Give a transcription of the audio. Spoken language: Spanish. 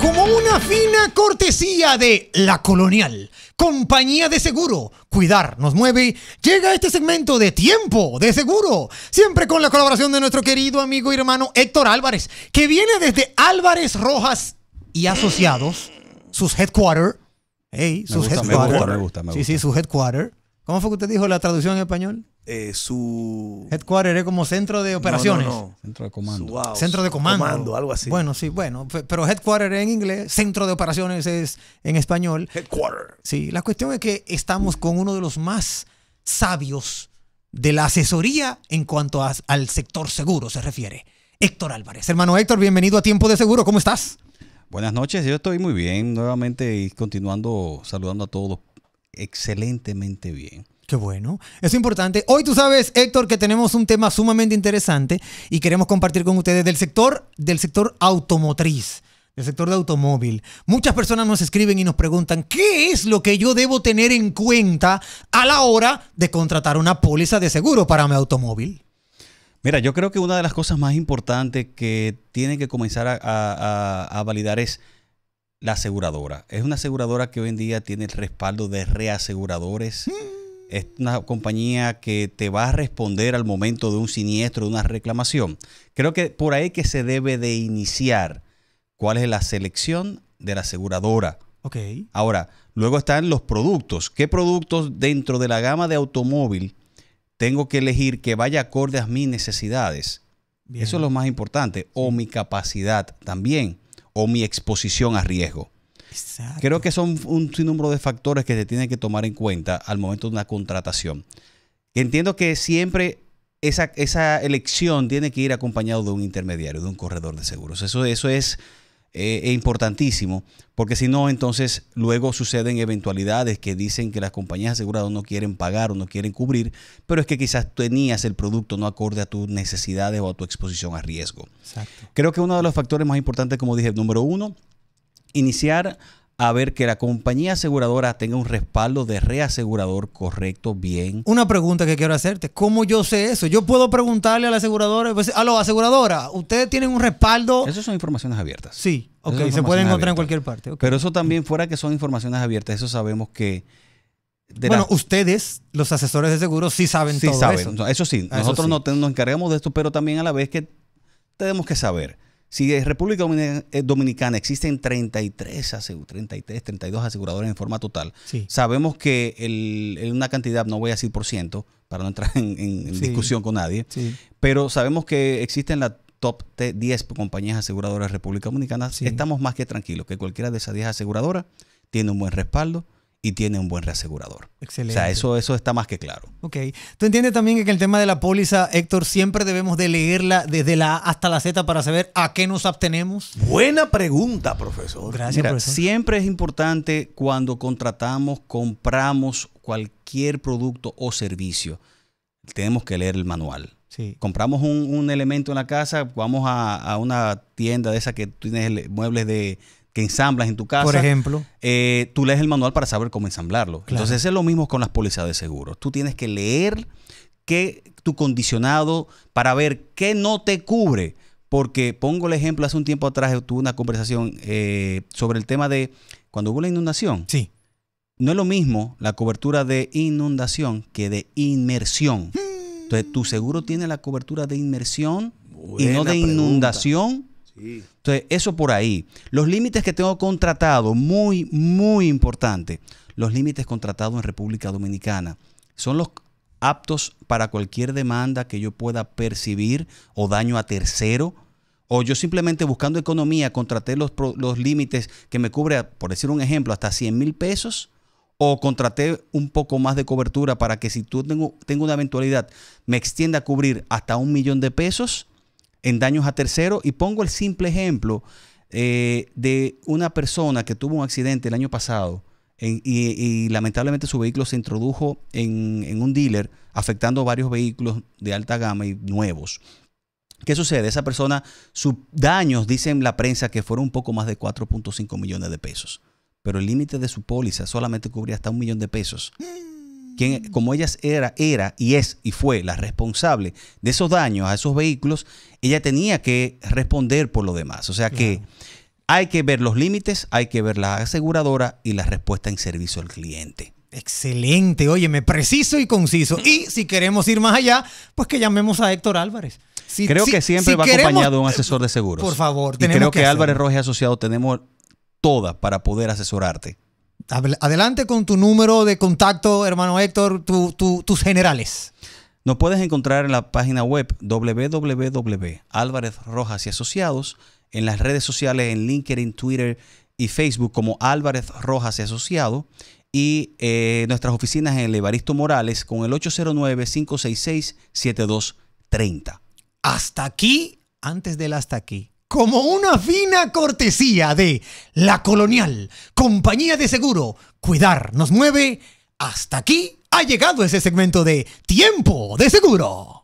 Como una fina cortesía de La Colonial, compañía de seguro, cuidar nos mueve, llega este segmento de tiempo de seguro, siempre con la colaboración de nuestro querido amigo y hermano Héctor Álvarez, que viene desde Álvarez Rojas y Asociados, sus headquarters. Hey, sus headquarters. Sí, sí, sus headquarters ¿Cómo fue que usted dijo la traducción en español? Eh, su... Headquarter es como centro de operaciones. Centro de comando. centro de comando. algo así. Bueno, sí, bueno. Pero headquarter en inglés, centro de operaciones es en español. Headquarter. Sí, la cuestión es que estamos con uno de los más sabios de la asesoría en cuanto al sector seguro se refiere. Héctor Álvarez. Hermano Héctor, bienvenido a Tiempo de Seguro. ¿Cómo estás? Buenas noches, yo estoy muy bien. Nuevamente y continuando saludando a todos excelentemente bien. Qué bueno, es importante. Hoy tú sabes, Héctor, que tenemos un tema sumamente interesante y queremos compartir con ustedes del sector, del sector automotriz, del sector de automóvil. Muchas personas nos escriben y nos preguntan, ¿qué es lo que yo debo tener en cuenta a la hora de contratar una póliza de seguro para mi automóvil? Mira, yo creo que una de las cosas más importantes que tienen que comenzar a, a validar es la aseguradora. Es una aseguradora que hoy en día tiene el respaldo de reaseguradores. Mm. Es una compañía que te va a responder al momento de un siniestro, de una reclamación. Creo que por ahí que se debe de iniciar cuál es la selección de la aseguradora. ok Ahora, luego están los productos. ¿Qué productos dentro de la gama de automóvil tengo que elegir que vaya acorde a mis necesidades? Eso es lo más importante. O mi capacidad también o mi exposición a riesgo. Creo que son un sinnúmero de factores que se tienen que tomar en cuenta al momento de una contratación. Entiendo que siempre esa, esa elección tiene que ir acompañado de un intermediario, de un corredor de seguros. Eso, eso es eh, es importantísimo, porque si no, entonces luego suceden eventualidades que dicen que las compañías aseguradoras no quieren pagar o no quieren cubrir, pero es que quizás tenías el producto no acorde a tus necesidades o a tu exposición a riesgo. Creo que uno de los factores más importantes, como dije, número uno, iniciar a ver que la compañía aseguradora tenga un respaldo de reasegurador correcto, bien. Una pregunta que quiero hacerte, ¿cómo yo sé eso? Yo puedo preguntarle pues, a la aseguradora, a aló, aseguradora, ¿ustedes tienen un respaldo? Esas son informaciones abiertas. Sí, ok, se puede encontrar en cualquier parte. Pero eso también fuera que son informaciones abiertas, eso sabemos que... Bueno, ustedes, los asesores de seguros, sí saben todo eso. sí, nosotros eso sí. No nos encargamos de esto, pero también a la vez que tenemos que saber. Si en República eh, Dominicana existen 33, 33, 32 aseguradores en forma total, sabemos que el, una cantidad, no voy a decir por ciento, para no entrar en, discusión con nadie, pero sabemos que existen las top 10 compañías aseguradoras de República Dominicana. Estamos más que tranquilos que cualquiera de esas 10 aseguradoras tiene un buen respaldo y tiene un buen reasegurador. Excelente. O sea, eso, eso está más que claro. Ok. ¿Tú entiendes también que el tema de la póliza, Héctor, siempre debemos de leerla desde la A hasta la Z para saber a qué nos abstenemos? Buena pregunta, profesor. Gracias, profesor. Siempre es importante cuando contratamos, compramos cualquier producto o servicio, tenemos que leer el manual. Sí. Compramos un, elemento en la casa, vamos a, a una tienda de esas que tienes muebles de que ensamblas en tu casa. Por ejemplo. Eh, tú lees el manual para saber cómo ensamblarlo. Entonces es lo mismo con las pólizas de seguro. Tú tienes que leer qué tu condicionado para ver qué no te cubre. Porque pongo el ejemplo, hace un tiempo atrás tuve una conversación eh, sobre el tema de cuando hubo la inundación. Sí. No es lo mismo la cobertura de inundación que de inmersión. Mm. Entonces, tu seguro tiene la cobertura de inmersión y no de inundación entonces, eso por ahí. Los límites que tengo contratado, muy, muy importante, los límites contratados en República Dominicana son los aptos para cualquier demanda que yo pueda percibir o daño a tercero. O yo simplemente buscando economía contraté los, los límites que me cubre, por decir un ejemplo, hasta 100 mil pesos o contraté un poco más de cobertura para que si tú tengo, tengo una eventualidad me extienda a cubrir hasta un millón de pesos en daños a terceros. Y pongo el simple ejemplo eh, de una persona que tuvo un accidente el año pasado y, lamentablemente su vehículo se introdujo en, un dealer, afectando varios vehículos de alta gama y nuevos. ¿Qué sucede? Esa persona, sus daños, dicen la prensa, que fueron un poco más de 4.5 millones de pesos. Pero el límite de su póliza solamente cubría hasta un millón de pesos como ella era, era y es y fue la responsable de esos daños a esos vehículos, ella tenía que responder por lo demás. O sea que hay que ver los límites, hay que ver la aseguradora y la respuesta en servicio al cliente. Excelente, óyeme, preciso y conciso. Y si queremos ir más allá, pues que llamemos a Héctor Álvarez. Sí, creo que siempre va acompañado de un asesor de seguros. Por favor, y creo que, Álvarez Rojas Asociado tenemos todas para poder asesorarte. Adelante con tu número de contacto, hermano Héctor, tus generales. Nos puedes encontrar en la página web Rojas y asociados, en las redes sociales en LinkedIn, Twitter y Facebook como Álvarez Rojas y asociado, y eh, nuestras oficinas en el Evaristo Morales con el 809-566-7230. Hasta aquí, antes del hasta aquí, como una fina cortesía de La Colonial, compañía de seguro, cuidar nos mueve, hasta aquí ha llegado ese segmento de Tiempo de Seguro.